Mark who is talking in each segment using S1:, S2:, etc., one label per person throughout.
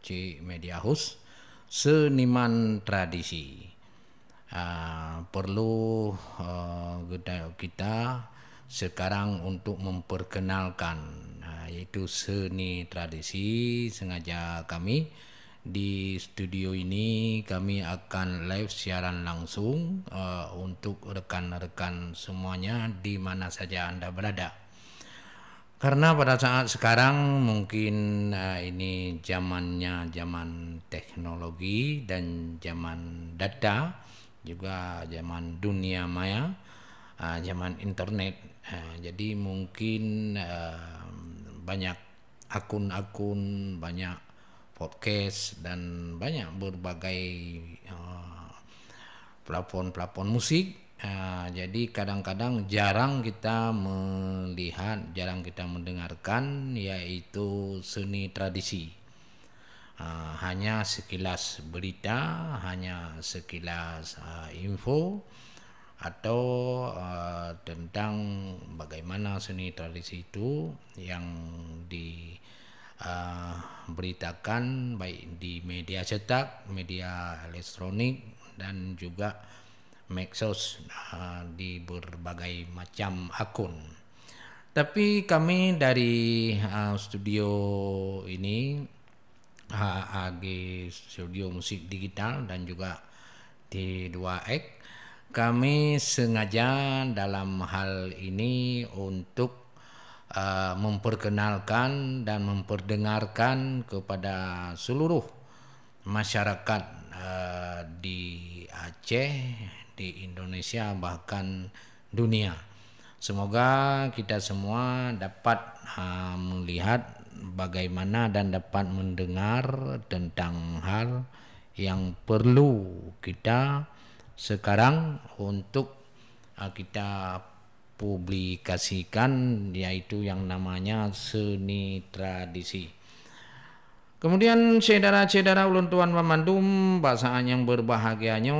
S1: C. Mediahus seniman tradisi uh, perlu uh, kita sekarang untuk memperkenalkan uh, yaitu seni tradisi sengaja kami di studio ini kami akan live siaran langsung uh, untuk rekan-rekan semuanya di mana saja Anda berada. Karena pada saat sekarang mungkin uh, ini zamannya zaman teknologi dan zaman data, juga zaman dunia maya, uh, zaman internet. Uh, jadi mungkin uh, banyak akun-akun, banyak podcast dan banyak berbagai uh, plafon-plafon musik Nah, jadi kadang-kadang jarang kita melihat, jarang kita mendengarkan, yaitu seni tradisi. Uh, hanya sekilas berita, hanya sekilas uh, info, atau uh, tentang bagaimana seni tradisi itu yang diberitakan uh, baik di media cetak, media elektronik, dan juga medsos uh, nah, di berbagai macam akun. Tapi kami dari uh, studio ini HAG ah, Studio Musik Digital dan juga T2X kami sengaja dalam hal ini untuk Uh, memperkenalkan dan memperdengarkan kepada seluruh masyarakat uh, di Aceh di Indonesia bahkan dunia. Semoga kita semua dapat uh, melihat bagaimana dan dapat mendengar tentang hal yang perlu kita sekarang untuk uh, kita publikasikan yaitu yang namanya seni tradisi. Kemudian cedera-cedera ulun tuan pamandum pasangan yang berbahagianya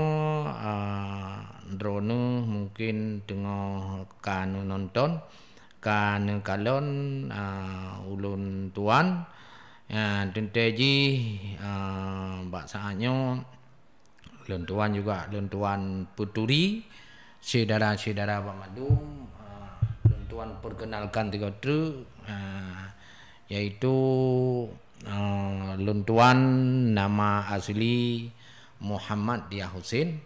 S1: uh, drone mungkin dengar kan nonton kan kalon uh, ulun tuan ah, dan uh, teji ah, ulun tuan juga ulun tuan puturi cedera-cedera pamandum uh, ulun tuan perkenalkan tiga tu uh, yaitu Eh, luntuan nama asli Muhammad Dia Husin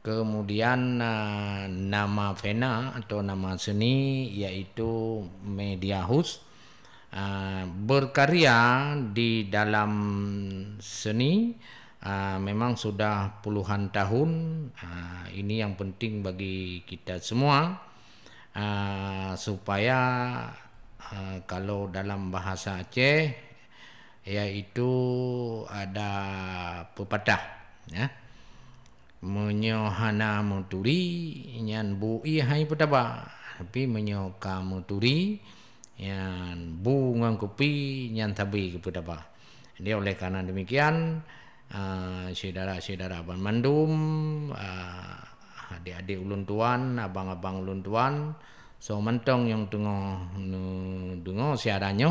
S1: kemudian eh, nama vena atau nama seni yaitu Media Hus eh, berkarya di dalam seni memang sudah puluhan tahun ini yang penting bagi kita semua supaya kalau dalam bahasa Aceh iaitu ada pepatah ya menyohana muturi nyan bui hai petaba tapi menyoka muturi nyan bungang kopi nyan tabi ke petaba ini oleh karena demikian saudara-saudara uh, abang mandum uh, adik-adik ulun tuan abang-abang ulun tuan so mentong yang tengah dengar siarannya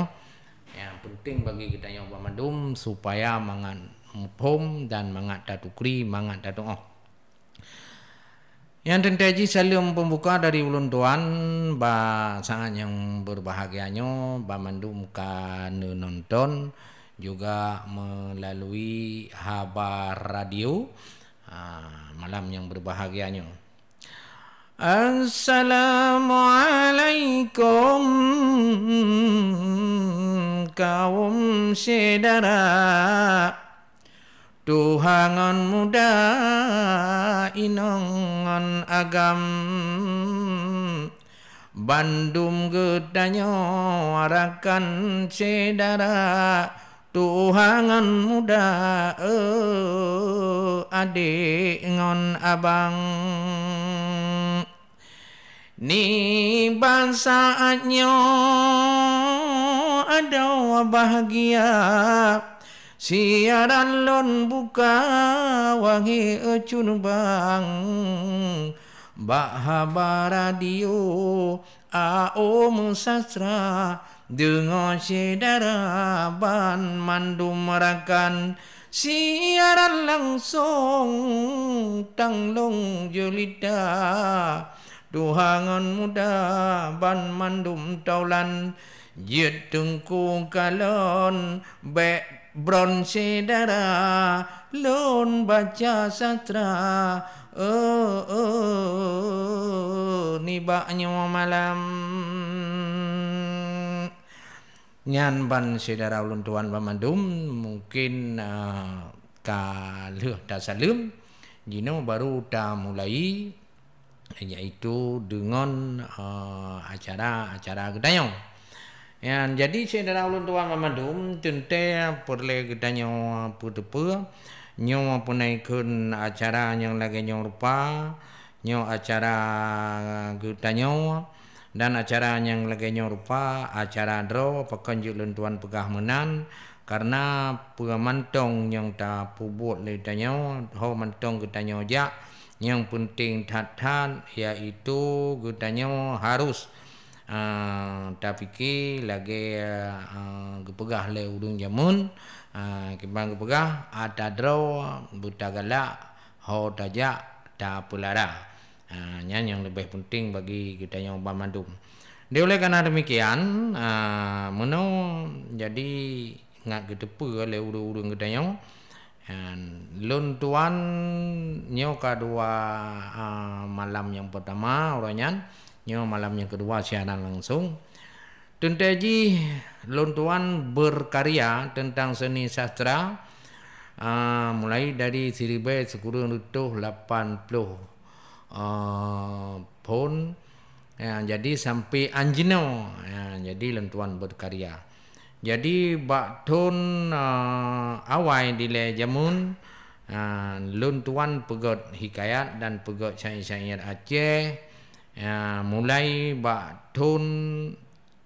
S1: yang penting bagi kita yang bermadum supaya mangan mpom dan mangat tatukri mangat tatuoh yang tentaji salam pembuka dari ulun tuan ba sangat yang berbahagianyo, ba mandum ka nonton juga melalui habar radio ah, malam yang berbahagianyo. Assalamualaikum kaum sedara Tuhangan muda inongan agam bandung gedanyo arakan sedara Tuhangan muda eh, adik ngon abang Niba saatnya ada bahagia Siaran lon buka wangi ecun bang Bahaba radio aom sastra Dengar sedara ban mandu merakan Siaran langsung tanglong jelita Tuhangan muda ban mandum taulan Yit tungku kalon be bron sedara Lon baca sastra Oh, oh, ni oh, oh malam Nyan ban sedara ulun tuan ban mandum Mungkin uh, ah, kalau dah salam Jino baru dah mulai iaitu dengan uh, acara-acara gedayong. Yang jadi saya dalam ulun tua mamadum tentang perle gedayong putepe nyong punaikun acara yang lagi nyong rupa nyong acara gedayong dan acara yang lagi nyong rupa acara dro pekanjuk lun tuan pegah menan karena pengamantong yang tak pubut le tanya ho mantong ke yang penting datang yaitu gudanya harus Uh, ah, tapi ki lagi uh, ah, uh, ah, gepegah le urung jamun uh, kibang gepegah ada draw buta galak, ho taja ta pulara uh, nyan yang lebih penting bagi kita yang bamandum dia oleh karena demikian uh, menau jadi ngak gedepe le urung-urung gedayong uh, And Lun Tuan Nyo kedua uh, ah, Malam yang pertama orangnya Nyo malam yang kedua siaran langsung Tentaji Lun Tuan berkarya Tentang seni sastra uh, Mulai dari Siribai sekurang utuh 80 puluh ah, Pun uh, Jadi sampai Anjino uh, Jadi Lun berkarya jadi bak tun uh, awai di le jamun uh, lun tuan pegot hikayat dan pegot syair-syair Aceh uh, mulai bak tun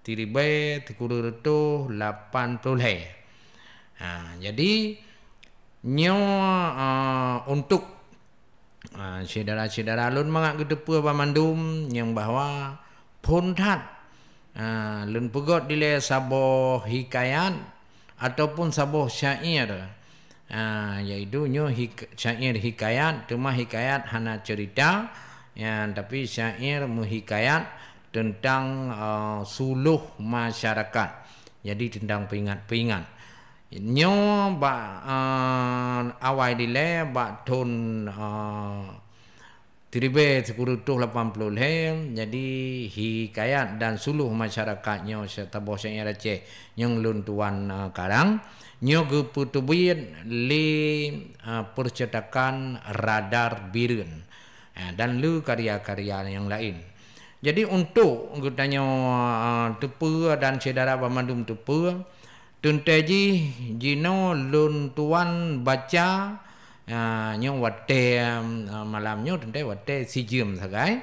S1: tiribe tikuru retu 80 he. Uh, jadi nyo uh, untuk uh, saudara-saudara lun mangak gedepu ba mandum yang bahwa pontat Ha, lun pegot dile sabo hikayat ataupun sabo syair. Ha, yaitu nyu hik syair hikayat tema hikayat hana cerita ya tapi syair muhikayat tentang uh, suluh masyarakat jadi tentang pingat-pingat nyu ba uh, awai dile ba tun uh, Tiribe sekurutu 80 lem jadi hikayat dan suluh masyarakatnya serta bahasa yang receh yang luntuan uh, karang nyogu putubin li uh, percetakan radar birun eh, uh, dan lu karya-karya yang lain jadi untuk gudanya uh, tupu dan cedara pemandum tupu tunteji jino luntuan baca nyong wate malam nyong tente wate si jim sagai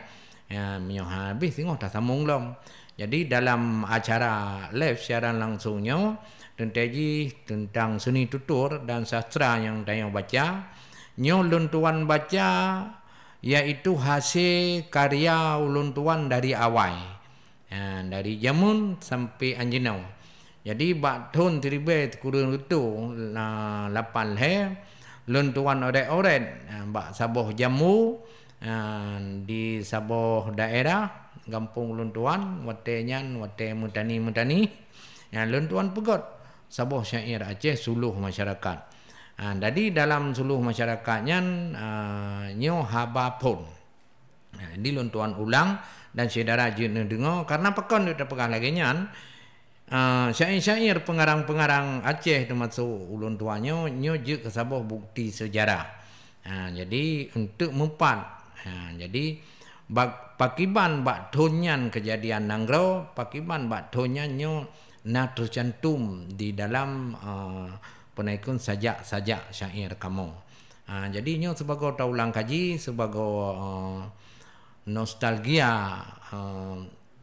S1: nyong habis singo ta samung long jadi dalam acara live siaran langsung nyong tente ji tentang seni tutur dan sastra yang tayo baca nyong luntuan baca yaitu hasil karya luntuan dari awai dari jamun sampai anjinau jadi batun tribet kurun itu lapan he luntuan orang-orang, ah, mbak Sabah Jamu ah, di Sabah daerah Gampung Luntuan watenya wate mutani mutani yang ah, luntuan pegot Sabah Syair Aceh suluh masyarakat jadi dalam suluh masyarakatnya nyo haba pun di luntuan ulang dan saudara jin dengar karena pekan itu pegah lagi nyan Ah, syair-syair pengarang-pengarang Aceh termasuk ulun tuanya nyo je ke bukti sejarah. Ha, jadi untuk mempan. Ha, jadi bak, pakiban bak tonyan kejadian Nanggro, pakiban bak tonyan nyo na tercantum di dalam uh, penaikun sajak-sajak syair kamu. Ha, jadi nyo sebagai taulang kaji sebagai uh, nostalgia uh,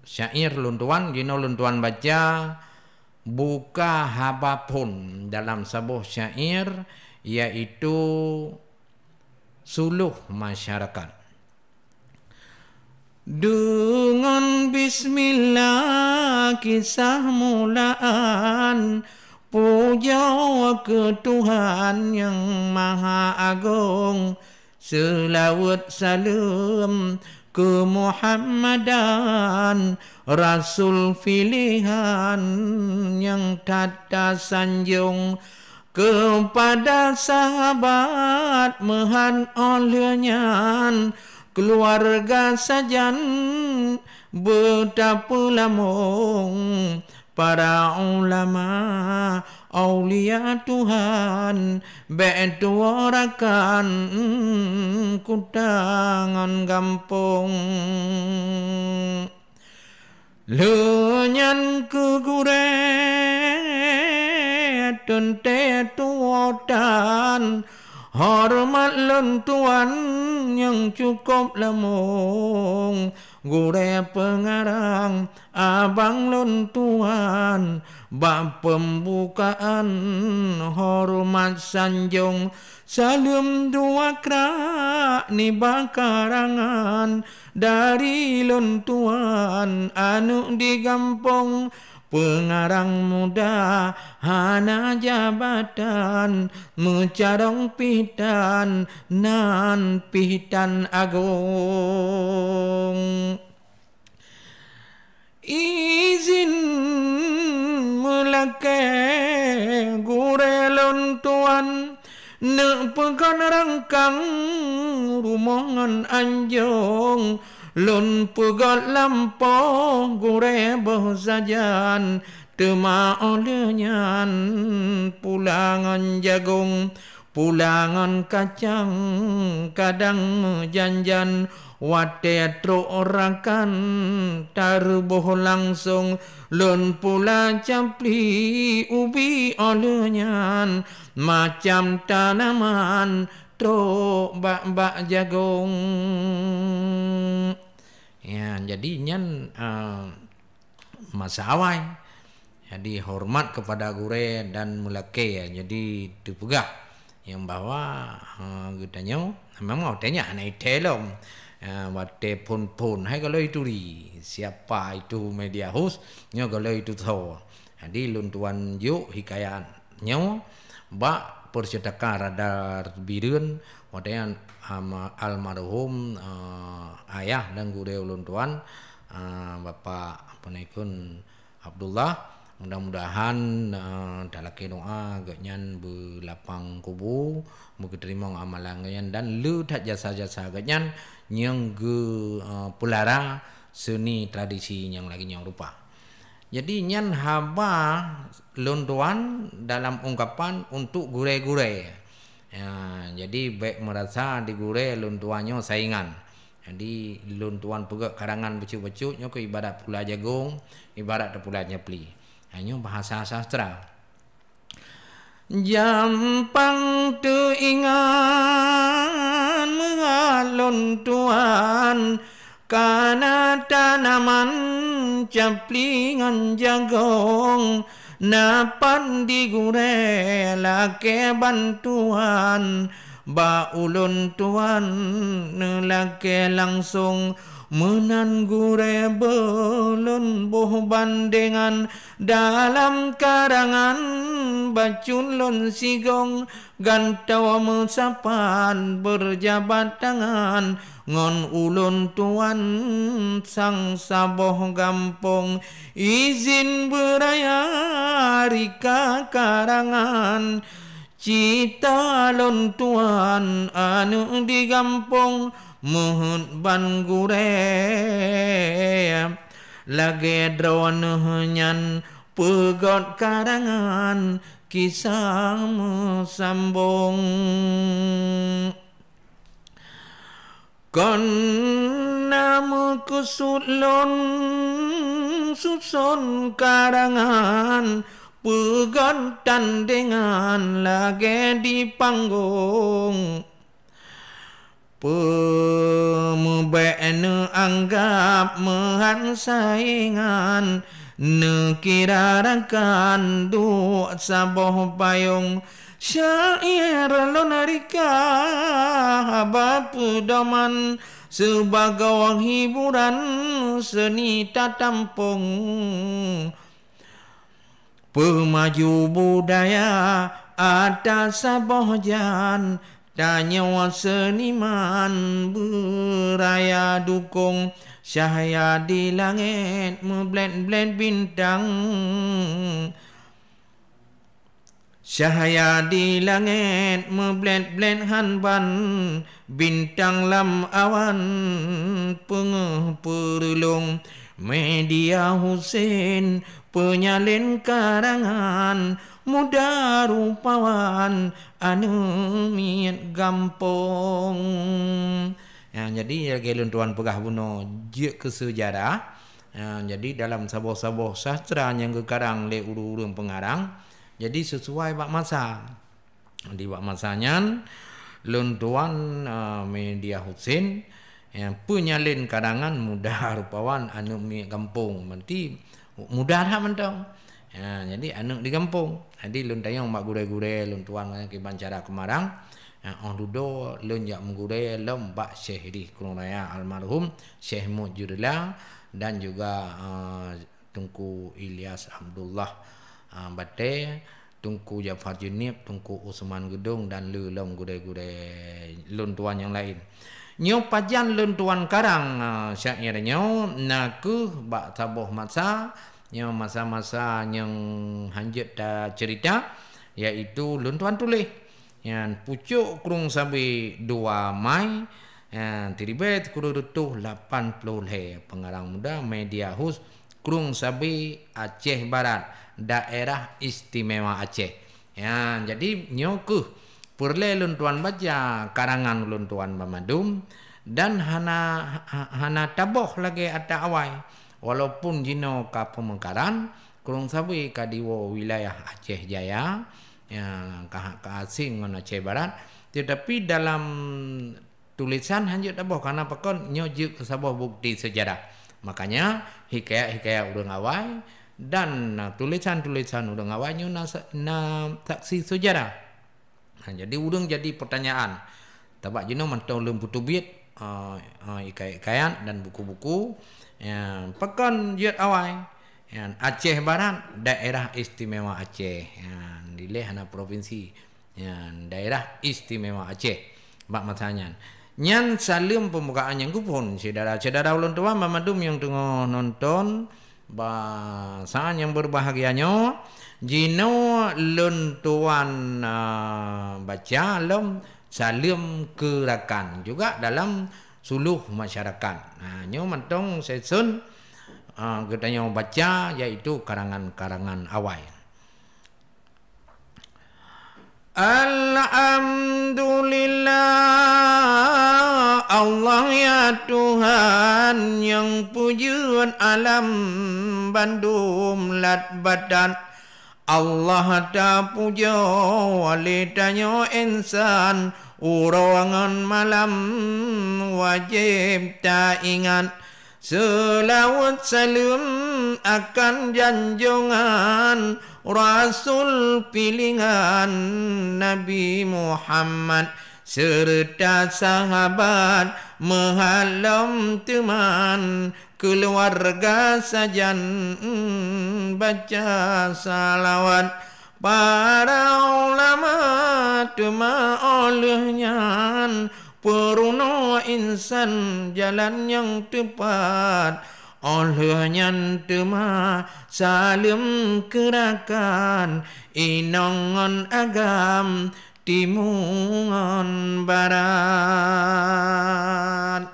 S1: syair lunduan dino luntuan baca buka haba pun dalam sebuah syair iaitu suluh masyarakat dengan bismillah kisah mulaan puja ke Tuhan yang maha agung selawat salam ku Muhammadan Rasul pilihan yang tata sanjung kepada sahabat mehan olehnya keluarga sajan betapa lamong para ulama Aulia Tuhan Betu orakan Kutangan kampung Lenyan kegure Tente tuotan Hormat lentuan Yang cukup lemong Lenyan Gure pengarang abang luntuan Bak pembukaan hormat sanjung Salam dua kerak ni bakarangan Dari luntuan anu digampung Pengarang muda Hana jabatan Mencarong pitan Nan pitan agung Izin Melaka Gurelon tuan Nepekan rangkang Rumongan anjong Rumongan anjong Lun pegat lampo gure boh zajan tema olehnyan pulangan jagung pulangan kacang kadang janjan wate tro orang kan tarboh langsung lun pula campli ubi olehnyan macam tanaman tro bak bak jagung Ya, jadi nyen uh, masa awal jadi hormat kepada gure dan mulake ya. Jadi dipegah yang bahwa kita uh, memang otenya anai telom uh, eh, wate pun pun hai kalau itu ri siapa itu media host nyo kalau itu tho jadi luntuan yuk hikayat nyo ba percetakan radar birun wate almarhum uh, ayah dan guru ulun tuan uh, eh, bapa apa Abdullah mudah-mudahan uh, dalam ke doa berlapang kubu mungkin terima amalan gaknya dan lu tak jasa-jasa gaknya yang ge uh, pulara seni tradisi yang lagi yang rupa jadi yang haba lontuan dalam ungkapan untuk gurai-gurai Ya, jadi baik merasa digure lun tuanyo saingan. Jadi luntuan tuan karangan becuk-becuk nyo ke ibadat pula jagung, ibarat de pula nyepli. Hanyo bahasa sastra. Jampang tu ingat mengalun tuan karena tanaman caplingan jagong na pandi gure la ke bantuan ba ulun tuan la ke langsung menan gure belun boh bandingan dalam karangan lon sigong gantau mesapan berjabat tangan ngon ulun tuan sang saboh gampong izin beraya rika karangan cita lon tuan anu di gampong mohon ban gure lagi drawan nyan pegot karangan kisah sambung Kanamuk sulon susun karangan Pegantan dengan lagi di panggung Pemubaknya anggap mehan saingan Nekira rakan duk sabuh payung Pemubaknya anggap mehan saingan syair lunarika berpedoman sebagai hiburan seni tatampung pemaju budaya atas Sabah Jan dan nyawa seniman beraya dukung Cahaya di langit, meblend-blend bintang. Cahaya di langit meblend-blend hanban Bintang lam awan penguh perlung Media Hussein penyalin karangan Muda rupawan anu miat gampong ya, Jadi ya gelun tuan pegah buno jik ke sejarah ya, Jadi dalam sabah-sabah sastra yang kekarang le urung-urung pengarang jadi sesuai pak masa. Di bak masanya lentuan uh, media Husin yang penyalin kadangan mudah rupawan anak mi kampung. Nanti mudah dah mentong. Ya, jadi anak di kampung. Jadi lun tayong mak gure-gure lun eh, ke bancara kemarang. Ya, on dudo lun jak mengure Syekh di Kronaya almarhum Syekh Mujurillah dan juga uh, eh, Tengku Ilyas Abdullah uh, ah, batik Tungku Jafar Junib, Tungku Usman Gedung dan lelong gude-gude luntuan yang lain. Nyo pajan luntuan karang uh, ah, syairnya naku bak sabuh masa nyo masa-masa yang hanjut ta cerita iaitu luntuan tulis yang pucuk kurung sabi 2 mai yang tiribet kurutuh 80 leh pengarang muda media host Krung Sabi Aceh Barat daerah istimewa Aceh ya jadi nyoku perle luntuan baca karangan luntuan tuan mamadum dan hana hana taboh lagi ada awai walaupun jino ka pemengkaran Krung Sabi ka diwo wilayah Aceh Jaya ya ka, ka asing ngon Aceh Barat tetapi dalam tulisan hanya taboh karena pekon nyojuk sebuah bukti sejarah. Makanya hikayat-hikayat udah Awai dan ah, tulisan-tulisan udah Udang Awai itu taksi sejarah. Nah, jadi udah jadi pertanyaan. Tapak jino mantau butuh ah, ubit hikayat ah, ikayat dan buku-buku yang pekan jad awai yang Aceh Barat daerah istimewa Aceh yang dileh provinsi yang daerah istimewa Aceh mak masanya. Nyan salim pembukaannya yang kupon Sedara Sedara ulun tua Mamadum yang tengah nonton Bahasa yang berbahagianya Jino luntuan uh, ah, Baca lom Salim kerakan Juga dalam suluh masyarakat nah, Nyo mentong sesun uh, Kita baca Yaitu karangan-karangan awal Alhamdulillah Allah ya Tuhan yang pujuan alam bandum lat badan Allah ta pujo wali tanyo insan Urangan malam wajib ta ingat Selawat salim akan janjungan Selawat rasul pilihan Nabi Muhammad serta sahabat menghalam teman keluarga sajan baca salawat para ulama cuma olehnya peruno insan jalan yang tepat. Allah nyantuma salim kerakan inongon agam timungon barat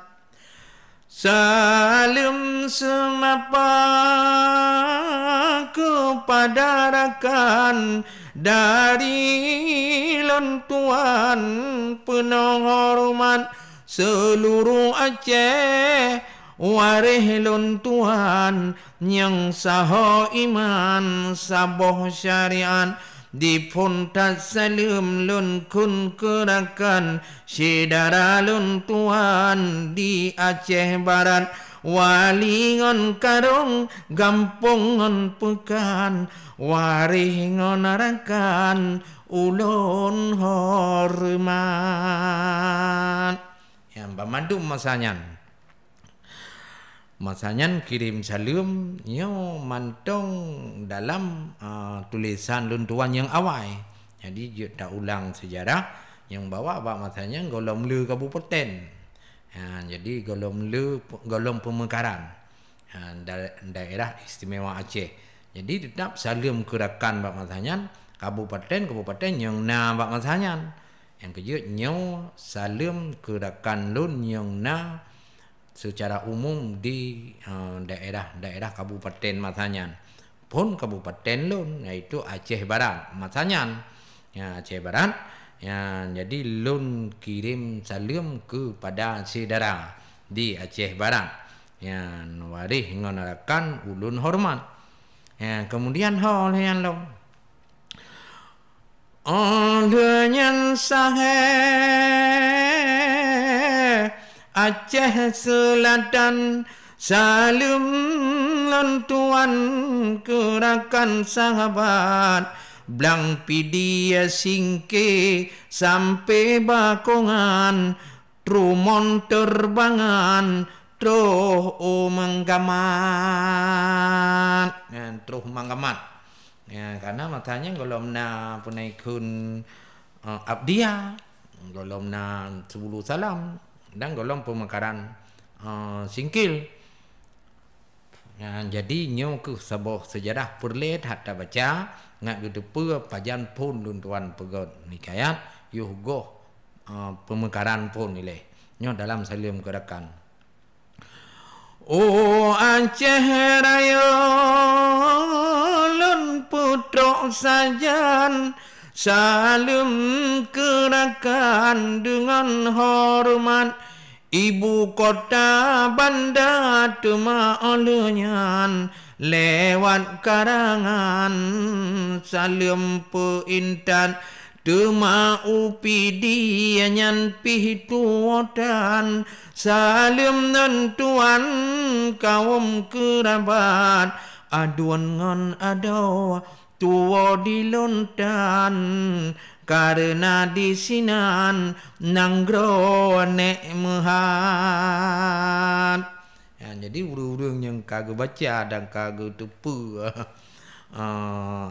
S1: salim semapa kepada rakan dari lontuan penuh hormat seluruh Aceh Warih lun Tuhan Yang saho iman Saboh syariat Dipun tak salim lun kun kerakan Sidara lun Tuhan Di Aceh Barat Wali ngon karung Gampung ngon pekan Warih ngon arakan Ulun hormat Yang bermadu masanya Yang bermadu masanya Masanya kirim salam nyo mantong dalam uh, tulisan luntuan yang awal. Jadi dia tak ulang sejarah yang bawa apa masanya golong lu kabupaten. Ha, jadi golong lu golong pemekaran ha, da, daerah istimewa Aceh. Jadi tetap salam kerakan Pak Masanya kabupaten kabupaten yang na Pak Masanya. Yang kedua nyo salam kerakan lun yang na secara umum di daerah-daerah uh, kabupaten Matanyan pun kabupaten lon yaitu Aceh Barat Matanyan ya Aceh Barat ya jadi lon kirim salam kepada saudara di Aceh Barat ya nuwari ngonarakan ulun hormat ya kemudian hal yang lon Oh, dengan sahih Aceh Selatan Salam lantuan kerakan sahabat Blang pidia ya singke sampai bakongan Trumon terbangan Troh menggamat ya, Troh umanggamat ya, Karena matanya kalau nak punai kun uh, eh, abdia Kalau nak sebulu salam dan golong pemekaran uh, singkil uh, jadi nyo sebuah sejarah perlet hatta baca ngak gedepe pajan pun luntuan pegon nikayat yuh go uh, eh, pemekaran pun ileh nyo dalam salim kerakan. Oh Aceh rayon Lun putuk sajan Salam kena kan dengan hormat Ibu kota bandar cuma olehnyan Lewat karangan salam perintan Tema upi dia nyan pih tuotan Salim dan tuan kaum kerabat Aduan ngan adawa di diluntan karena di disinan nanggro nek muhat ya, jadi urung-urung yang kagu baca dan kagu tupu eh,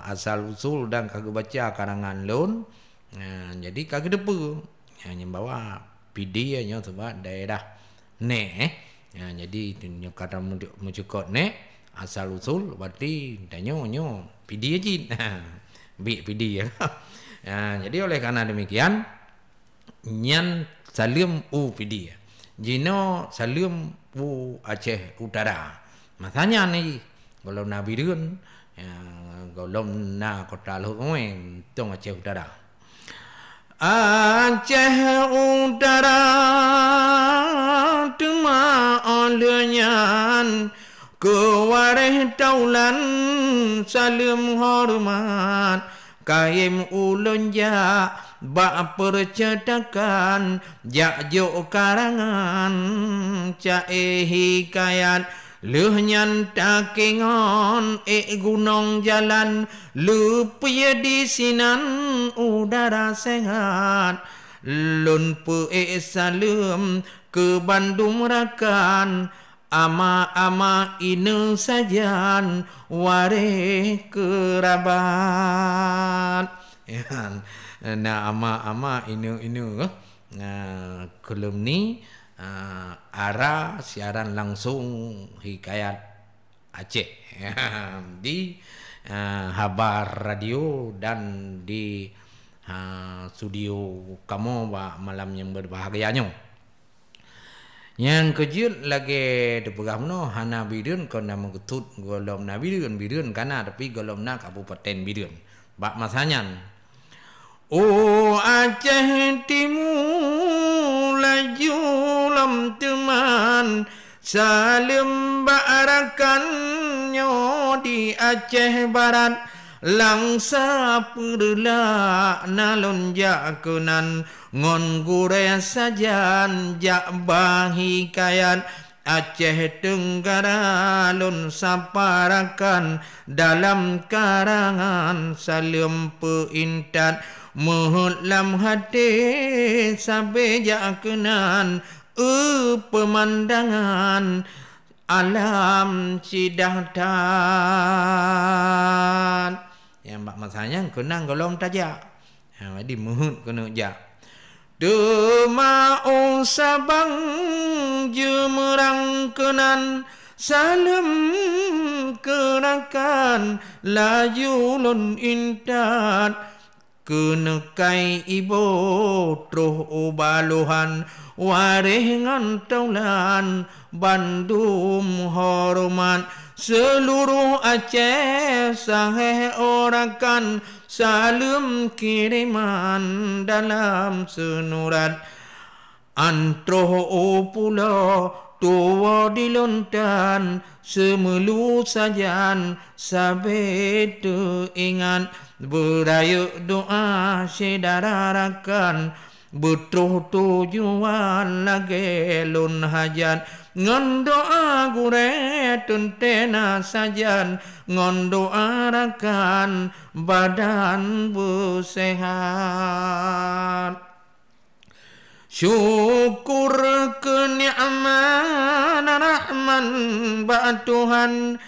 S1: asal usul dan kagu baca karangan lon ya, jadi kagu tupu ya, yang bawa pidi ya, yang coba daerah nek eh. ya, jadi itu kata mencukup ne asal usul berarti danyo nyo, PD aja. B PD ya. ya. jadi oleh karena demikian nyan salim u PD. Jino salim u Aceh Utara. Masanya ni golong na birun ya, golong na kota lu tong Aceh Utara. Aceh Utara Tuma Olenyan Aceh Utara Kewareh taulan salim hormat Kaim ulun ja ba percetakan ja jo karangan ca ehi kayat leuh nyan takingon e gunung jalan lupie di sinan udara sehat lun pe e salem ke bandung rakan Ama-ama ini sajian Wari kerabat Yang Nah ama-ama ini ini uh, eh. Kelum ni uh, eh, Arah siaran langsung Hikayat Aceh ya, Di uh, Habar Radio Dan di uh, Studio Kamu Malam yang berbahagianya Yang yang kejut lagi deberah mana Hana birun kena mengetut Golom na birun Birun kana tapi golom na kabupaten birun Bak masanya Oh Aceh timu Laju lam teman Salim barakan Nyo di Aceh Barat langsa perla nalon jakunan ngon gure sajan jak bahi kayan Aceh Tenggara lun saparakan dalam karangan salem peintan Mehutlam hati sabi jakunan uh, pemandangan alam sidahtan yang mak kenang ha, kena golong ha jadi mohon kena jak Duma usabang Jumerang Kenan Salam Kerakan Laju Lon Intan kai Ibu Truh Ubaluhan Warih Ngantaulan Bandum Hormat seluruh Aceh sahih kan salam kiriman dalam senurat antroh pulau tua di dilontan semelu sajan sabet ingat beraya doa sedararakan betul tujuan lagi lun hajat Ngan doa gure tun tena sajan Ngan doa rakan badan bu sehat Syukur kenyaman rahman ba Tuhan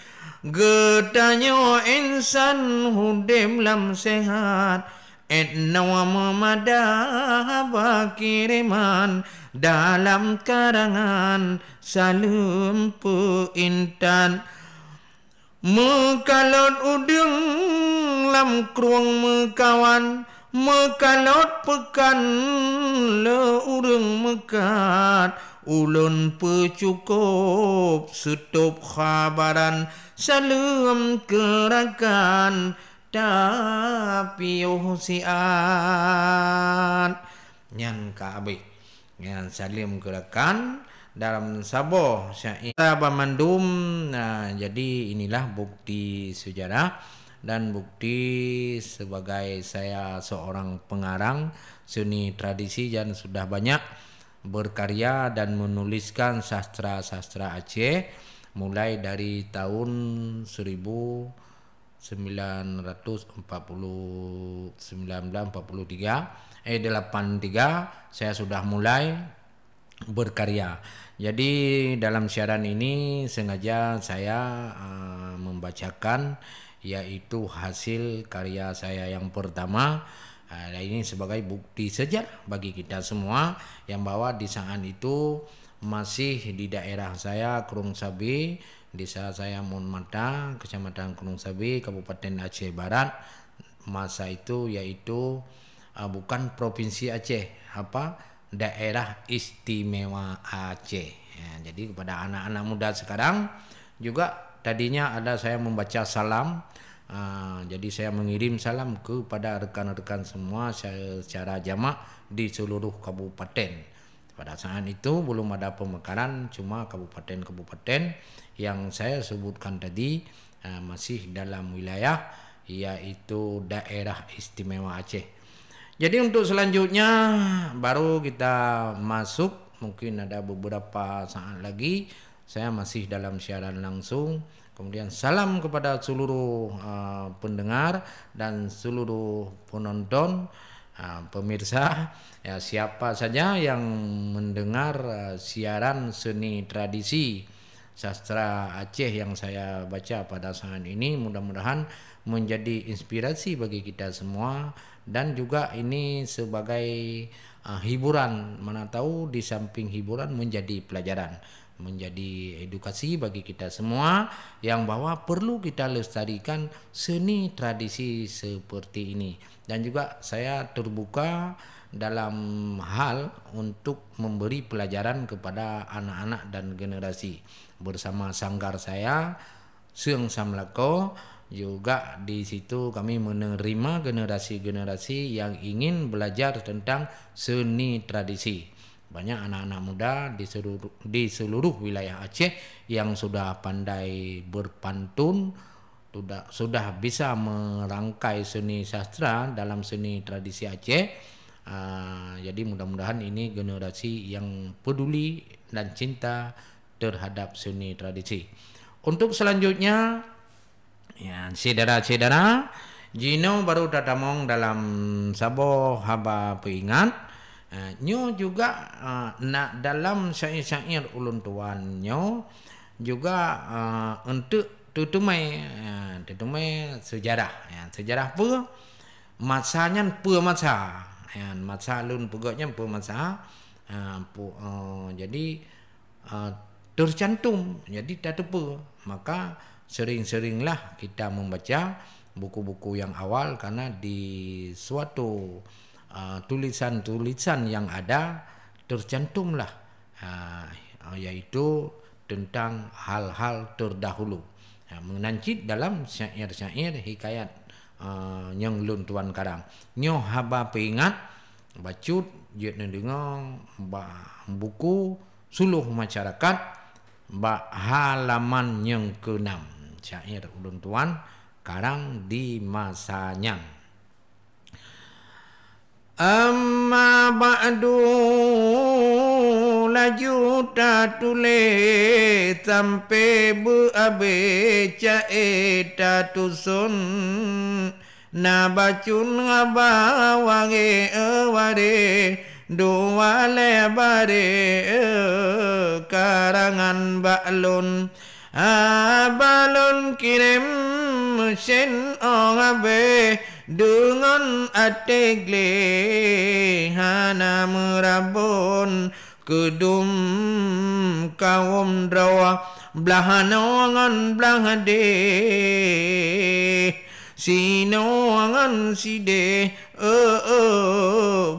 S1: Getanya insan hudim lam sehat Etna wa mamadah ba kiriman dalam karangan salum pu intan mekalot udung lam kruang mekawan mekalot pekan le udeng mukat ulun pecukup setop khabaran salum kerakan tapi oh si'at. nyan kaabi nyan salim gerakan dalam sabo syair pamandum nah jadi inilah bukti sejarah dan bukti sebagai saya seorang pengarang seni tradisi dan sudah banyak berkarya dan menuliskan sastra-sastra Aceh mulai dari tahun 1940 1943 eh 83 saya sudah mulai berkarya. Jadi dalam siaran ini sengaja saya uh, membacakan yaitu hasil karya saya yang pertama uh, ini sebagai bukti sejarah bagi kita semua yang bahwa di saat itu masih di daerah saya Kurung Sabi desa saya Monmata Kecamatan Kurung Sabi Kabupaten Aceh Barat masa itu yaitu uh, bukan provinsi Aceh apa daerah istimewa Aceh ya, jadi kepada anak-anak muda sekarang juga tadinya ada saya membaca salam uh, jadi saya mengirim salam kepada rekan-rekan semua secara jamak di seluruh kabupaten pada saat itu belum ada pemekaran cuma kabupaten-kabupaten yang saya sebutkan tadi uh, masih dalam wilayah yaitu daerah istimewa Aceh jadi untuk selanjutnya baru kita masuk mungkin ada beberapa saat lagi saya masih dalam siaran langsung. Kemudian salam kepada seluruh uh, pendengar dan seluruh penonton uh, pemirsa ya siapa saja yang mendengar uh, siaran seni tradisi sastra Aceh yang saya baca pada saat ini mudah-mudahan menjadi inspirasi bagi kita semua dan juga ini sebagai uh, hiburan mana tahu di samping hiburan menjadi pelajaran menjadi edukasi bagi kita semua yang bahwa perlu kita lestarikan seni tradisi seperti ini dan juga saya terbuka dalam hal untuk memberi pelajaran kepada anak-anak dan generasi bersama sanggar saya Siang Samlako juga di situ kami menerima generasi-generasi yang ingin belajar tentang seni tradisi. Banyak anak-anak muda di seluruh di seluruh wilayah Aceh yang sudah pandai berpantun, sudah sudah bisa merangkai seni sastra dalam seni tradisi Aceh. Uh, jadi mudah-mudahan ini generasi yang peduli dan cinta terhadap seni tradisi. Untuk selanjutnya Ya, sedara-sedara, jino baru datang dalam sabo haba peringat. Uh, nyo juga uh, nak dalam syair-syair ulun tuan nyo juga uh, untuk tutumai uh, tutumai sejarah ya, sejarah pu masanya pu masa ya, masa ulun pegoknya pu masa uh, pu, uh, jadi uh, tercantum jadi tak maka sering-seringlah kita membaca buku-buku yang awal karena di suatu uh, tulisan-tulisan yang ada tercantumlah uh, yaitu tentang hal-hal terdahulu ya, uh, menancit dalam syair-syair hikayat uh, Nyong Lun Tuan Karang Nyoh haba peingat bacut jut nendengong buku suluh masyarakat ba halaman yang ke-6 syair ulun tuan karang di masanya. Amma ba'du laju ta tule sampai bu abe cae ta tusun na bacun ngabawang wange ware dua le bare karangan ba'lun. Abalun kirim sen ongabe Dungon ate gle Hana murabun Kudum kaum drawa Blahana wangan blahade Sino wangan side e -e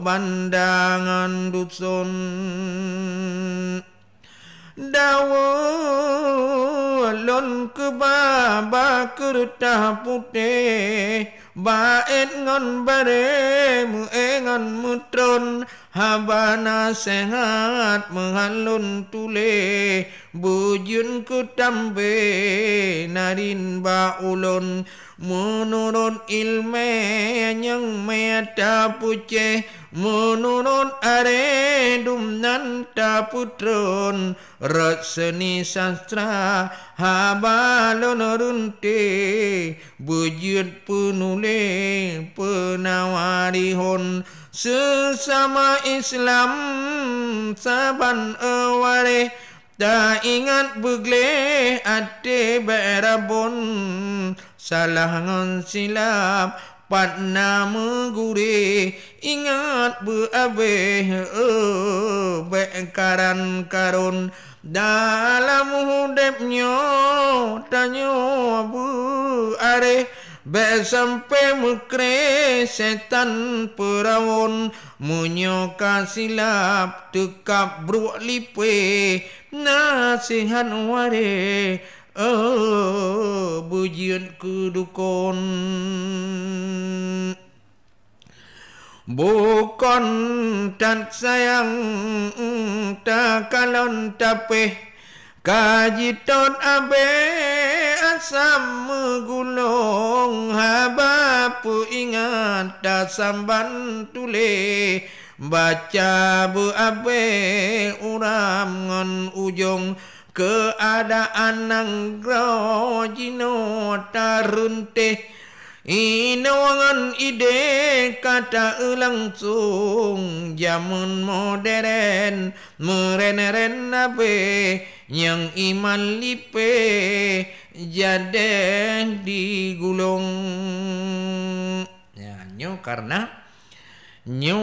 S1: Bandangan dusun Dawun นกึบาบาคืตาปุเตบาเอ็นงอนบาเรมเอ็นงอนมุตรนฮาบานาเสงัดมหันลุนตุเลบุญยุนกุตัมเบนารินบาอุลนมุนุรนอิลเมยังเมตตาปุเจ mununun arendum nanta putron rasni sastra habalunurunte bujut punule penawarihon sesama Islam saban aware tak ingat begle ate berabun salah ngon silap pat na mengure ingat beave be karan karun dalam hudepnya tanyo bu are be sampe mukre setan perawon munyo kasilap tekap bruk lipe nasihan ware bujian ke dukun bukan dan sayang tak kalon tapi kaji ton abe asam gulung haba pu ingat tak samban tule baca bu abe uram ngan ujung keadaan nang grojino tarunte inongan ide kata langsung jamun modern merenren nabe yang iman lipe jade digulung ya nyo karena nyo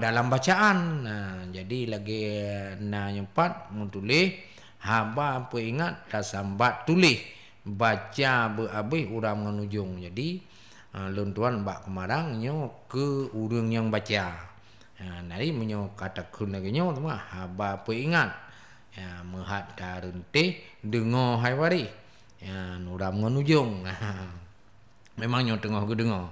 S1: dalam bacaan nah, jadi lagi eh, nah nyempat mutulih Haba apa ingat dah sambat tulis baca berabih orang menujung jadi uh, lentuan bak kemarang nyo ke urung yang baca uh, nari menyo kata kun lagi nyo tu haba apa ingat ya, uh, mehat darente dengar hai wari ya, uh, orang menujung ha, memang nyo tengah ke dengar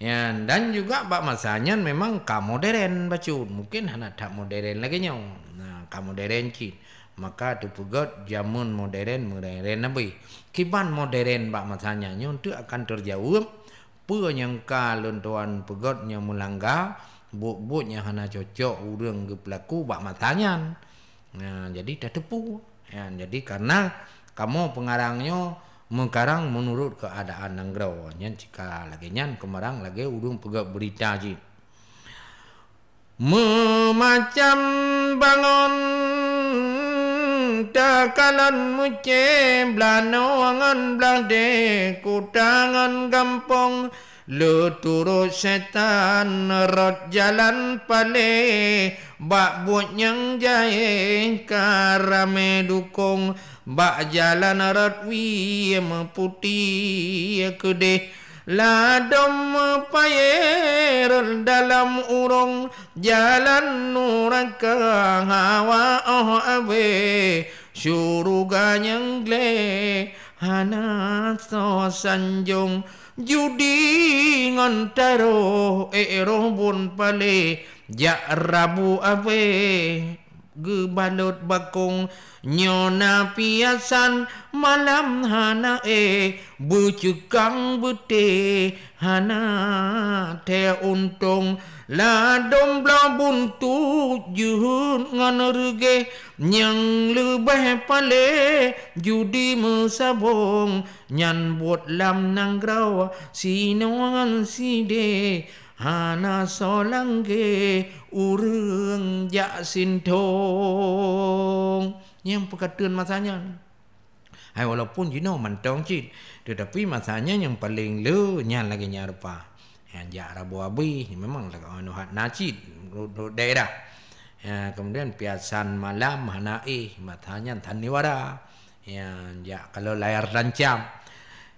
S1: Ya, dan juga bak masanya memang kamu modern bacut. Mungkin anak tak modern lagi nyong. Nah, kamu modern cik maka tu terpegat zaman modern modern nabi kiban modern bak matanya tu akan terjawab penyangka tuan pegat yang melangga buk-buk yang hana cocok urang ke pelaku bak matanya nah, ha, jadi tak tepu ya, jadi karena kamu pengarangnya mengarang menurut keadaan nanggrau yang jika lagi nyan kemarang lagi urung pegat berita jit Memacam bangun takalanmu ceblano angan blade kutangan gampong lu turu setan rot jalan pale bak buat yang jae karame dukong bak jalan rot wi putih kedeh Ladom payer dalam urung jalan nurang ke hawa oh abe syuruga yang le hana so sanjung judi ngontaro eroh eh, bun pale Ya Rabu Abe gebalut bakung nyona piasan malam hana e bucukang bute hana te untung la dom bla buntu juhun ngan ruge nyang lebah pale judi mesabong nyan buat lam nang grawa sino ngan si de Hana solangge urung jak sintong. yang perkataan masanya. walaupun you know Tetapi masanya yang paling lu nyan lagi nyarpa. Yang jak rabu abu memang lah kawan nuhat daerah. kemudian piasan malam hanai matanya taniwara. Yang jak kalau layar rancam.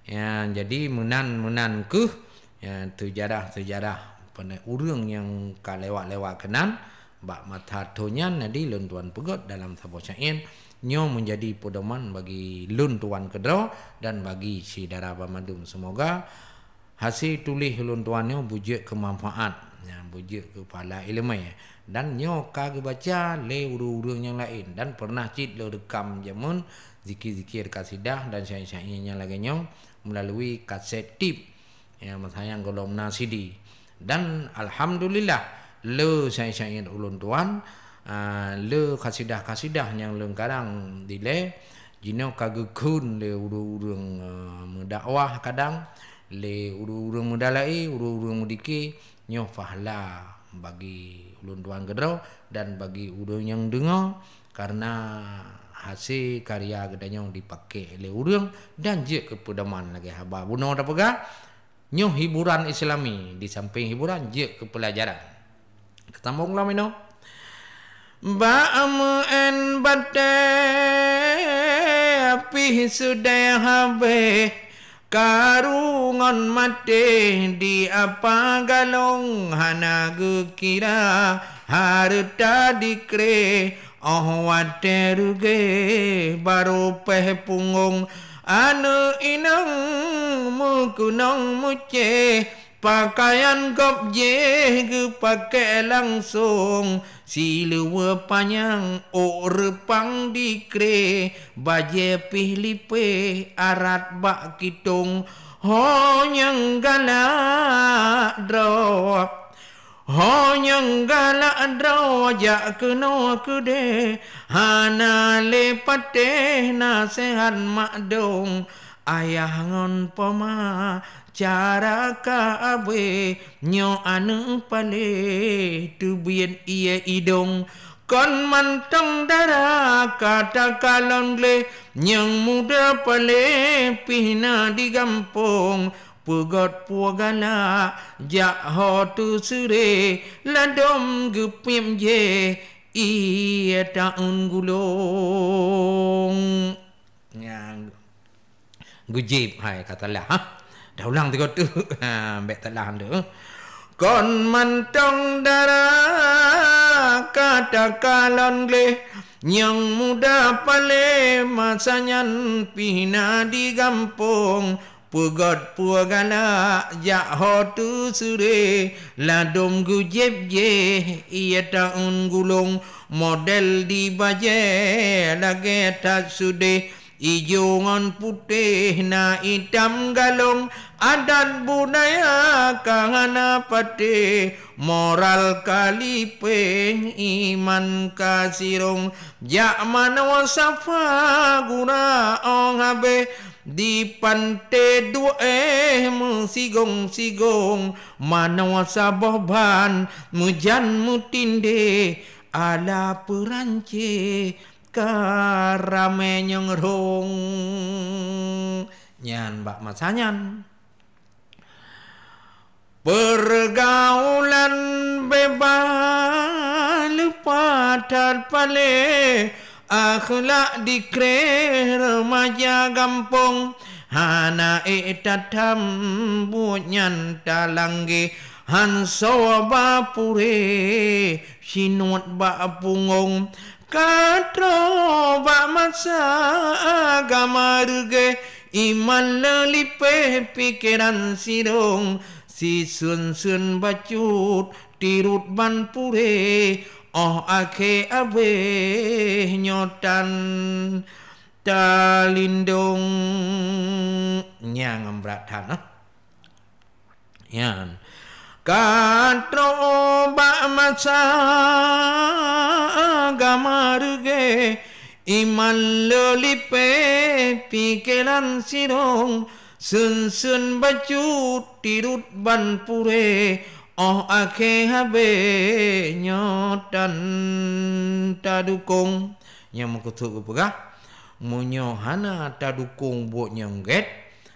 S1: Yang jadi munan munan kuh yang terjadah terjadah pada urung yang ka lewat-lewat kenan ba mata tonya nadi lun tuan pegot dalam sabo cain nyo menjadi pedoman bagi lun tuan kedro dan bagi si dara bamadum semoga hasil tulis lun tuan nyo bujuk kemanfaat yang bujuk kepala ilmu ya. dan nyo ka baca le urung-urung yang lain dan pernah cit le rekam jamun zikir-zikir kasidah dan syair-syairnya lagi nyo melalui kaset tip yang sayang golong nasidi dan alhamdulillah le saya saya sayang ulun tuan uh, le kasidah kasidah yang le kadang dile jino kagukun le urung-urung ah, mendakwah kadang le urung-urung mendalai urung-urung mudiki nyo fahla bagi ulun tuan gedro dan bagi urung yang dengar karena hasil karya gedanya dipakai oleh urung dan je kepedaman lagi haba buno dapaga nyoh hiburan islami di samping hiburan je ke pelajaran ketambung lah minum ba en bate api sudah habe karungan mate di apa galong hana kira harta dikre oh wate ruge baru peh punggung Anu inang mukunang muce Pakaian gop je ke pakai langsung Si lewa panjang ok repang dikre Baje pih lipe arat bak kitung Ho nyang galak drop ฮอยังกาลาดราวจากคืนวักเดฮานาเลปเตนาเสหันมาดงอายังอนพมาจารากาเบโยอันุปเลตุเบียนเอียอิดงคนมันต้องดารากาตากาลอนเลยังมุดาเปเลปีนาดิกัมปง Pugot puagana Jak ho tu sure Ladom gupim je Ia taun gulung ya. Gujib hai katalah ha? Dah ulang tengok tu ha, Bek telah tu Kon mantong darah Kata kalon leh Yang muda pale Masa nyan pina di kampung Pugot puagana jak ya hotu sure ladom gujep je ia taun gulung model di baje lagi tak sude ijongon putih na hitam galong adat budaya kahana pate moral kalipe iman kasirong jak ya manawa safa guna ong habe di pante due mu sigong sigong manawa sabah ban mujan mutinde ala perance karame nyengrong nyan bak masanyan ha, pergaulan bebas lupa dan paling akhlak dikre remaja gampong hana e tatam bunyan talangge han so ba pure sinot ba pungong katro ba masa gamarge iman lelipe pikiran sirong si sun sun bacut tirut ban pure Oh ake abeh nyotan talindung nyang embratan ah. Oh. Yang Katro bak masa gamar ge iman lelipe pikiran sirong sun sun bacut tirut ban pure Oh ake habe nyotan tadukung Yang mengkutuk ke pega Munyo hana tadukung buat nyongget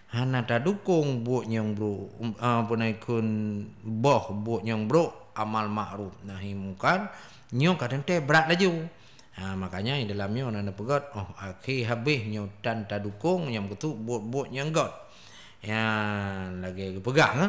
S1: Hana tadukung buat nyong bro um, ah, boh buat nyong Amal ma'ruf nahi mungkar Nyo kadang teh berat laju ha, makanya yang dalamnya orang ada pegat Oh ake habe nyotan tadukung Yang mengkutuk buat buat nyonggot Yang lagi pegah ha?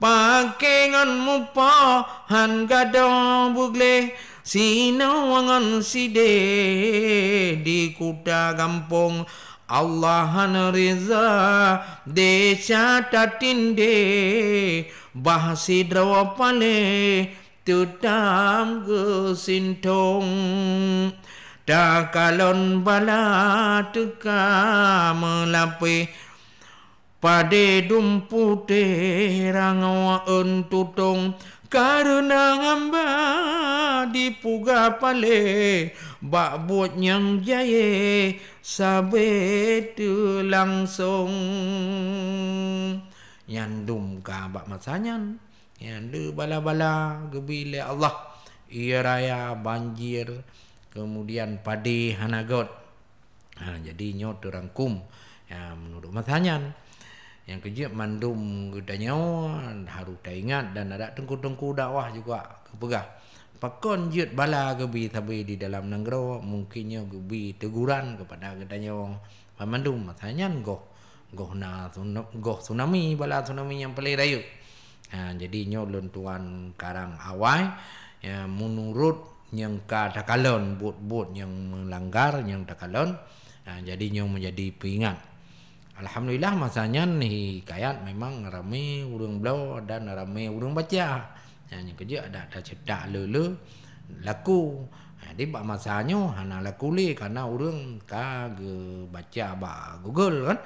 S1: Pakengan mupa han gado bugle sino wangan side di kuda kampung Allah han reza desa tatinde bahasi drawa pale tutam go sintong Takalon bala tuka melapih Pade dum putih rangawa entutung karena hamba dipuga pale bakbut yang jaya sabet langsung nyandum ka bak masanyan yang de bala-bala gebile Allah ia raya banjir kemudian padi hanagot ha, jadi nyot orang kum ya, menurut masanyan yang kerja mandum kita nyawa harus tak ingat dan ada tengku-tengku dakwah juga kepegah pakon jut bala kebi tapi di dalam nanggro mungkinnya kebi teguran kepada kita nyawa Pak mandum masanya goh goh na goh tsunami bala tsunami yang paling raya ha, jadi nyolon tuan karang awai ya, menurut yang kata kalon bot-bot yang melanggar yang takalon ha, jadinya menjadi peringat Alhamdulillah masanya ni kayat memang ramai urung belau dan ramai urung baca. Yang kerja ada ada cedak lele laku. Jadi ha, bak masanya hana laku le karena urung tak baca pak Google kan.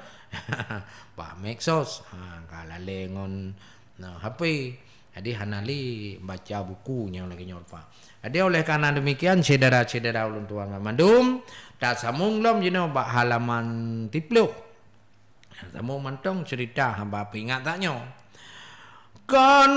S1: pak Microsoft, ha kala lengon na HP. Jadi hana li baca bukunya lagi nyorfa. Jadi oleh karena demikian cedera-cedera ulung tuan ramadum tak samung samunglom jino pak halaman tipluk. Tamu mentong cerita hamba ingat tak nyo. Kan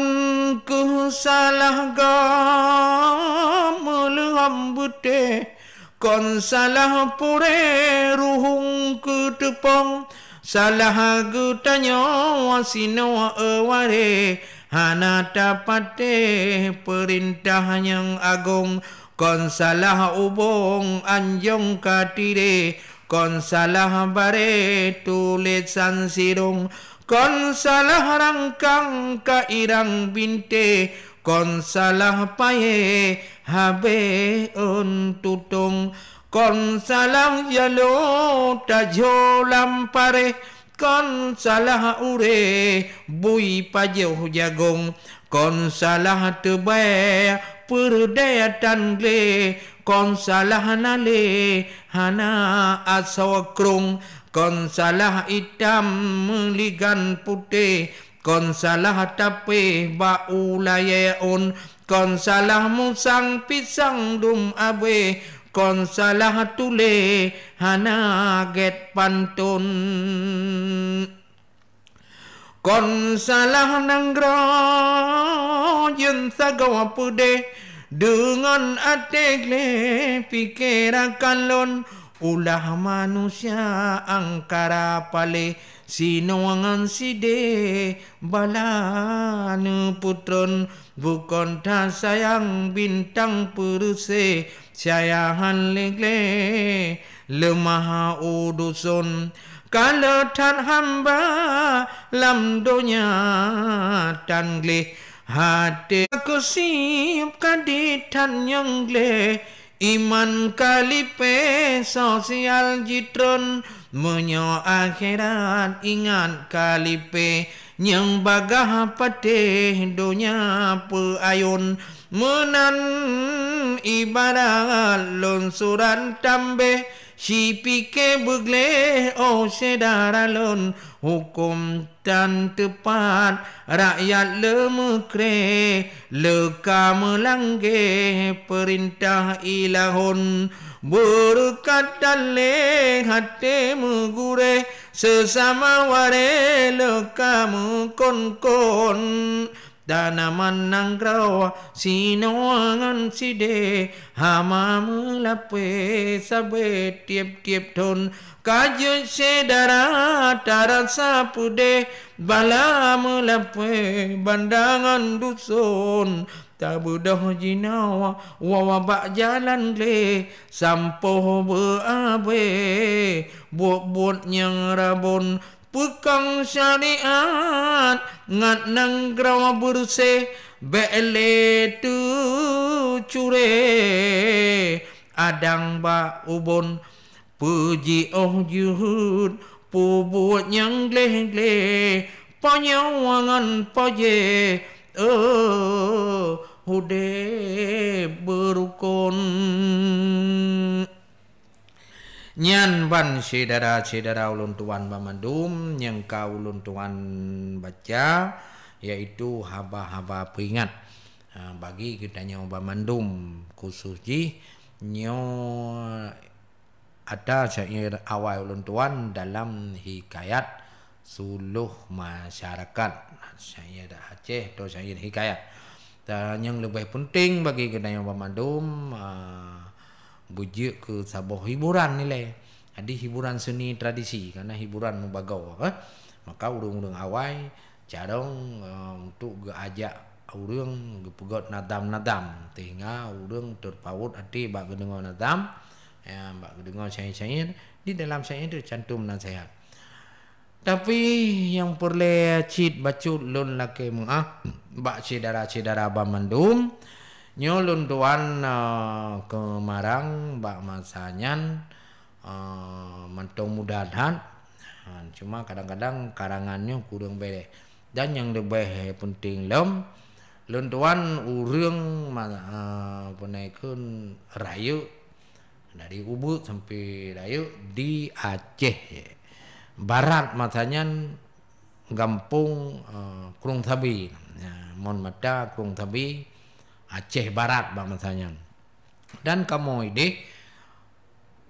S1: ku salah gam lembute, Kon salah pure ruhung ku tepong. Salah aku tanya wasino aware Hana dapat perintah yang agung Kon salah ubong, anjong katire Kon salah bare tulis san sirung Kon salah rangkang ka irang binte Kon salah paye habe un tutung Kon salah jalo tajo lampare Kon salah ure bui pajuh jagung Kon salah tebe perdaya tangle konsalah nale hana asawakrung konsalah hitam meligan putih konsalah tape baulayeun konsalah musang pisang dum abe konsalah tule hana get pantun konsalah nangro yen sagawa pude dengan atekle pikir akalon ulah manusia angkara pale sinuangan side balane putron bukan dah sayang bintang perse sayahan lengle lemah udusun kalau tan hamba lam dunia tan leh Hati aku siapkan di tanyong le Iman kali sosial jitron Menyo akhirat ingat kali pe Nyang bagah patih dunia peayun Menan ibarat lonsuran tambah Si pike bugle oh sedaralun hukum dan tepat rakyat lemukre leka melangge perintah ilahon, berkat dalle hati mugure sesama ware leka mukon kon, -kon. தனமன் நங்கரோ சீனோ அங்கன் சிடே ஹமாமுல பேசபேட்டியப்டியப்டோன் காஜு சேடராட்டரச புடே பலாமுல பே பண்டாங்கன் சோன் Tabudah jinawa, wawabak jalan le, sampoh berabe, buat-buat nyang rabun, pukang syariat ngat nang grawa burse bele tu cure adang ba ubon puji oh juhud pubuat yang glengle panyawangan paje oh hude berukun Nyan ban sidara sidara ulun tuan memendum yang kau ulun tuan baca yaitu haba-haba peringat ha, bagi kita nyo memendum khusus ji nyo ada syair awal ulun tuan dalam hikayat suluh masyarakat ha, saya dah Aceh atau saya hikayat dan yang lebih penting bagi kita yang memandum uh, ha, bujuk ke Sabah hiburan ni leh. Jadi hiburan seni tradisi karena hiburan membagau ha? Maka urung-urung awai carong uh, untuk ajak urung gepegot nadam-nadam sehingga urung terpaut hati bak gedengau nadam ya eh, bak gedengau syair-syair di dalam syair itu cantum nan sehat. Tapi yang perlu cit bacut lon lake mengah bak cedara-cedara abang mandum nyulun tuan uh, ke marang bak masanyan uh, eh, mentong mudahan cuma kadang-kadang karangannya kurang beda dan yang lebih penting lem lun urung uh, rayu dari ubud sampai rayu di Aceh barat masanya gampung uh, kurung sabi mon mata kurung sabi Aceh Barat bang masanya. Dan kamu ide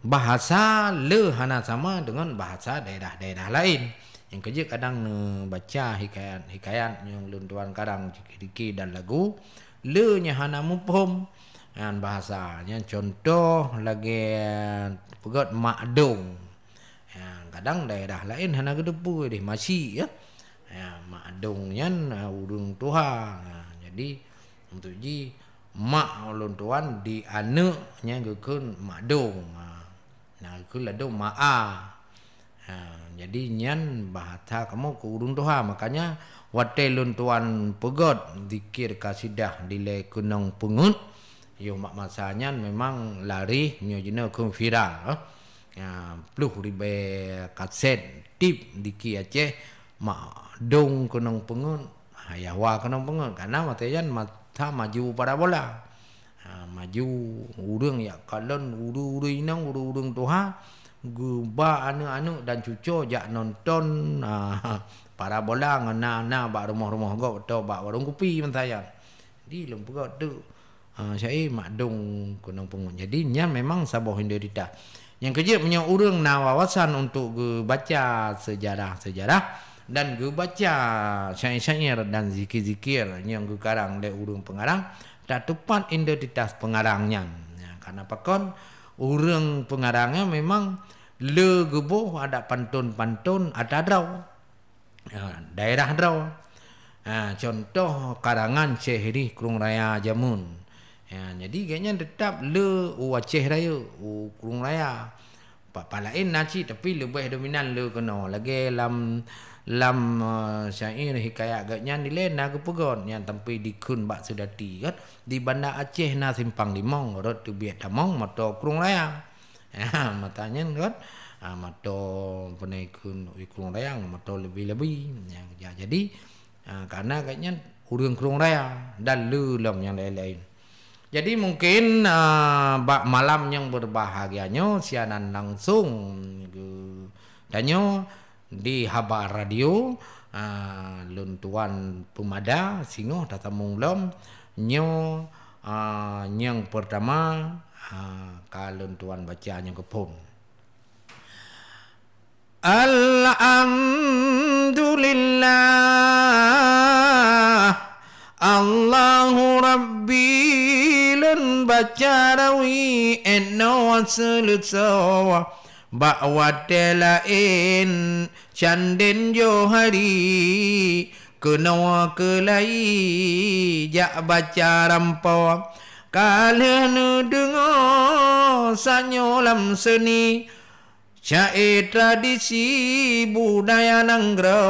S1: bahasa lehana sama dengan bahasa daerah-daerah lain. Yang kerja kadang ne eh, baca hikayat hikayat yang luntuan kadang diki dan lagu le nya hana mupom dan bahasanya contoh lagi eh, pegat makdung. Ya, kadang daerah lain hana gedepu deh masih ya. Ya, makdungnya eh, uh, tuha. Ha, jadi untuk ji mak ulun tuan di anaknya gekun Dong, ha. nah ke lado Mak A. Ha, jadi nyan Bahasa kamu ke tuha makanya wate lun tuan pegot dikir kasidah di le kunong pungut yo mak masanya memang lari nyo jina kun viral ha? ha, pluh ribe kaset tip diki aceh mak dong kunong pungut Ayah ha, wa kena pengen karena matian mat ถ้ามาอยู่ปราบล่ะมาอยู่อูเรื่องอยากกันเล่นอูรูรูนังอูรูรูตัวฮะกูบ้าอันนู้อันนู้ดันชุ่มชื่ออยากนอนต้นปราบล่ะงานน้าบารมอร์มอก็ตัวบารมกุปีมันทายาดีลงพวกก็ตัวใช่มาดงคนนั้นพงศ์ดินี่มันมั่งสาบหินเดียดดา Yang kerja punya orang nak wawasan untuk baca sejarah-sejarah dan gu baca syair-syair dan zikir-zikir yang gu karang le urung pengarang tak tepat identitas pengarangnya ya, karena pakon urung pengarangnya memang le geboh ada pantun-pantun ada draw ya, daerah draw ya, contoh karangan cehri kurung raya jamun ya, jadi kayaknya tetap le wacih raya u kurung raya Pak Palain naci tapi lebih dominan le kena lagi dalam lam uh, syair hikayat gaknya di lain nak pegon yang tempi di kun bak sudati kan di bandar Aceh na simpang limong rot tu biat tamong mato kurung layang ya matanya kan uh, mato penai kun kurung layang mato lebih lebih ya, ya jadi uh, ha, karena gaknya urung kurung layang dan lu lom yang lain lain jadi mungkin uh, bak malam yang berbahagianya sianan langsung ke, danyo di Habar Radio uh, ah, Luntuan Pemada Singoh datang mengulam Nyo uh, ah, Nyang pertama uh, ah, Kalun Tuan baca Nyang kepun Alhamdulillah Allahu Rabbi Lun baca rawi Enno wa sawah Ba'watela in Chandin Johari Kenawa kelai Jak baca rampa Kalian dengar Sanyo lam seni Cai tradisi budaya nanggra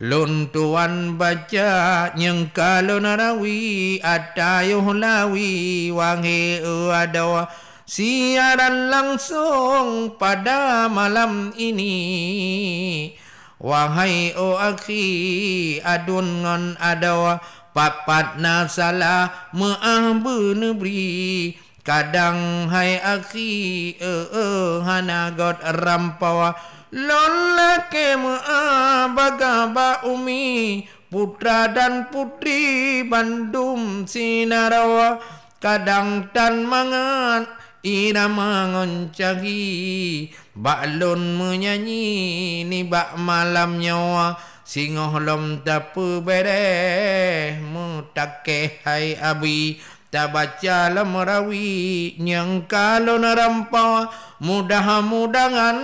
S1: Luntuan baca Nyeng kalau narawi Atayuh lawi Wangi adawa uh, siaran langsung pada malam ini. Wahai o akhi adun ngon adawa papat na salah meah benebri kadang hai akhi e e hana god rampawa lolla ke meah baga ba umi putra dan putri bandum sinarawa kadang tan mangat irama ngoncagi bak menyanyi ni bak malam nyawa singoh lom tapu bereh mu take hai abi Tak baca lam rawi nyang kalau rampa mudah mudangan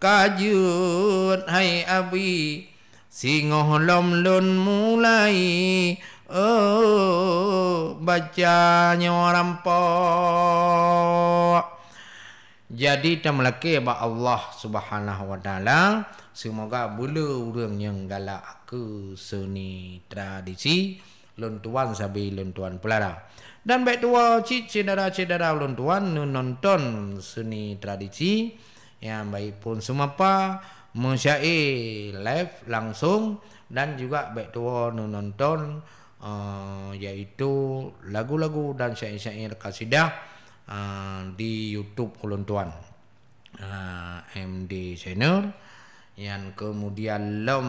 S1: kajut hai abi singoh lom lom mulai Oh, bacanya po. jadi dan melaki ba Allah Subhanahu Wataala, semoga bulu urang yang galak ke seni tradisi lontuan tuan sabi lon tuan dan baik tua cik cedara cedara lon nonton seni tradisi yang baik pun semua apa mensyair live langsung dan juga baik tua nonton uh, ah, iaitu lagu-lagu dan syair-syair kasidah uh, ah, di YouTube Kulon Tuan uh, MD Senior yang kemudian lem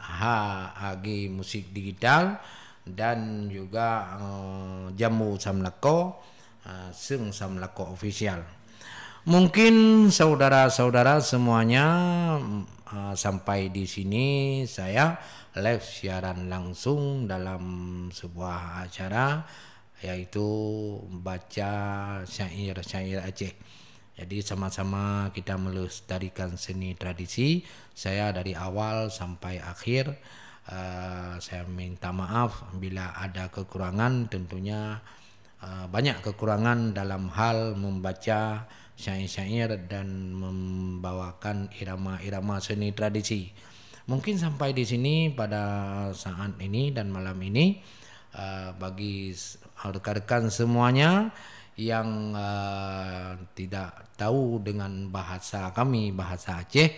S1: ha agi musik digital dan juga uh, jamu samlako uh, sing samlako official mungkin saudara-saudara semuanya uh, sampai di sini saya live siaran langsung dalam sebuah acara yaitu baca syair-syair Aceh. Jadi sama-sama kita melestarikan seni tradisi. Saya dari awal sampai akhir uh, saya minta maaf bila ada kekurangan tentunya uh, banyak kekurangan dalam hal membaca syair-syair dan membawakan irama-irama seni tradisi. Mungkin sampai di sini pada saat ini dan malam ini uh, bagi rekan-rekan semuanya yang uh, tidak tahu dengan bahasa kami bahasa Aceh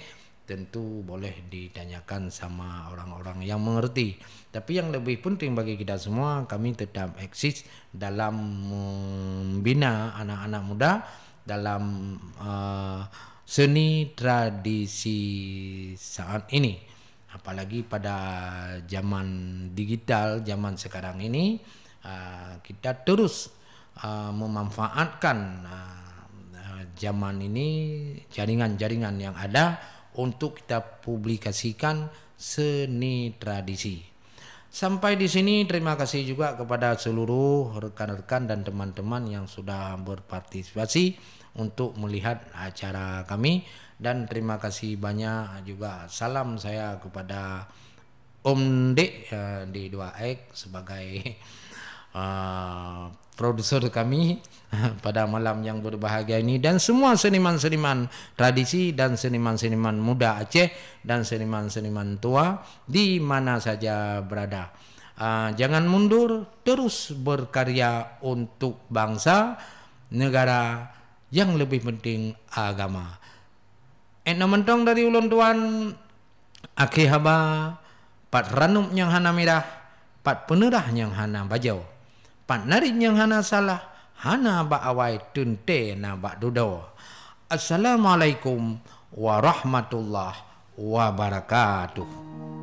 S1: tentu boleh ditanyakan sama orang-orang yang mengerti. Tapi yang lebih penting bagi kita semua, kami tetap eksis dalam membina anak-anak muda dalam uh, seni tradisi saat ini apalagi pada zaman digital zaman sekarang ini uh, kita terus uh, memanfaatkan uh, zaman ini jaringan-jaringan yang ada untuk kita publikasikan seni tradisi. Sampai di sini terima kasih juga kepada seluruh rekan-rekan dan teman-teman yang sudah berpartisipasi untuk melihat acara kami dan terima kasih banyak juga salam saya kepada Om D uh, ya, di 2X sebagai uh, produser kami pada malam yang berbahagia ini dan semua seniman-seniman tradisi dan seniman-seniman muda Aceh dan seniman-seniman tua di mana saja berada. Uh, jangan mundur, terus berkarya untuk bangsa, negara, yang lebih penting agama. Enak mentong dari ulun tuan Aki haba Pat ranum yang hana mirah Pat penerah yang hana bajau Pat narin yang hana salah Hana ba awai tunte na ba dudau Assalamualaikum warahmatullahi wabarakatuh Assalamualaikum warahmatullahi wabarakatuh